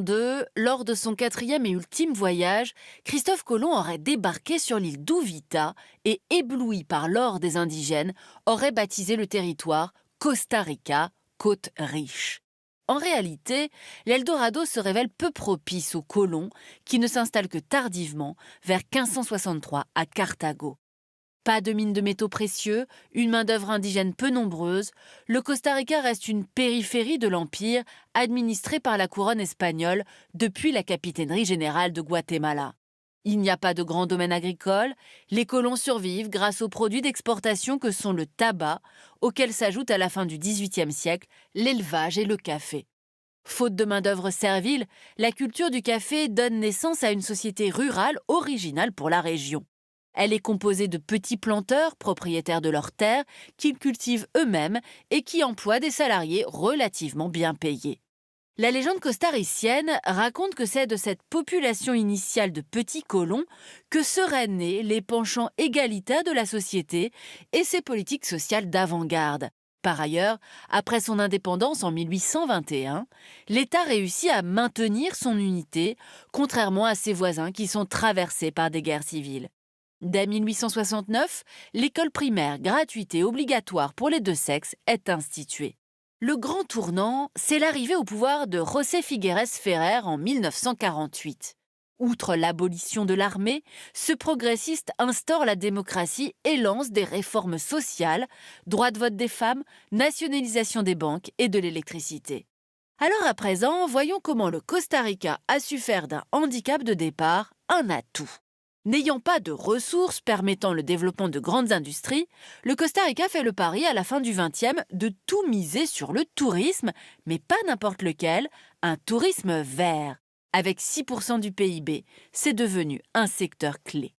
deux lors de son quatrième et ultime voyage, Christophe Colomb aurait débarqué sur l'île d'Ouvita et, ébloui par l'or des indigènes, aurait baptisé le territoire Costa Rica, côte riche. En réalité, l'Eldorado se révèle peu propice aux colons qui ne s'installent que tardivement, vers 1563 à Cartago. Pas de mines de métaux précieux, une main-d'œuvre indigène peu nombreuse, le Costa Rica reste une périphérie de l'Empire administrée par la couronne espagnole depuis la capitainerie générale de Guatemala. Il n'y a pas de grand domaine agricole, les colons survivent grâce aux produits d'exportation que sont le tabac, auquel s'ajoutent à la fin du XVIIIe siècle l'élevage et le café. Faute de main-d'œuvre servile, la culture du café donne naissance à une société rurale originale pour la région. Elle est composée de petits planteurs propriétaires de leurs terres qu'ils cultivent eux-mêmes et qui emploient des salariés relativement bien payés. La légende costaricienne raconte que c'est de cette population initiale de petits colons que seraient nés les penchants égalitaires de la société et ses politiques sociales d'avant-garde. Par ailleurs, après son indépendance en 1821, l'État réussit à maintenir son unité, contrairement à ses voisins qui sont traversés par des guerres civiles. Dès 1869, l'école primaire gratuite et obligatoire pour les deux sexes est instituée. Le grand tournant, c'est l'arrivée au pouvoir de José Figueres Ferrer en 1948. Outre l'abolition de l'armée, ce progressiste instaure la démocratie et lance des réformes sociales, droit de vote des femmes, nationalisation des banques et de l'électricité. Alors à présent, voyons comment le Costa Rica a su faire d'un handicap de départ un atout. N'ayant pas de ressources permettant le développement de grandes industries, le Costa Rica fait le pari à la fin du XXe de tout miser sur le tourisme, mais pas n'importe lequel, un tourisme vert. Avec 6% du PIB, c'est devenu un secteur clé.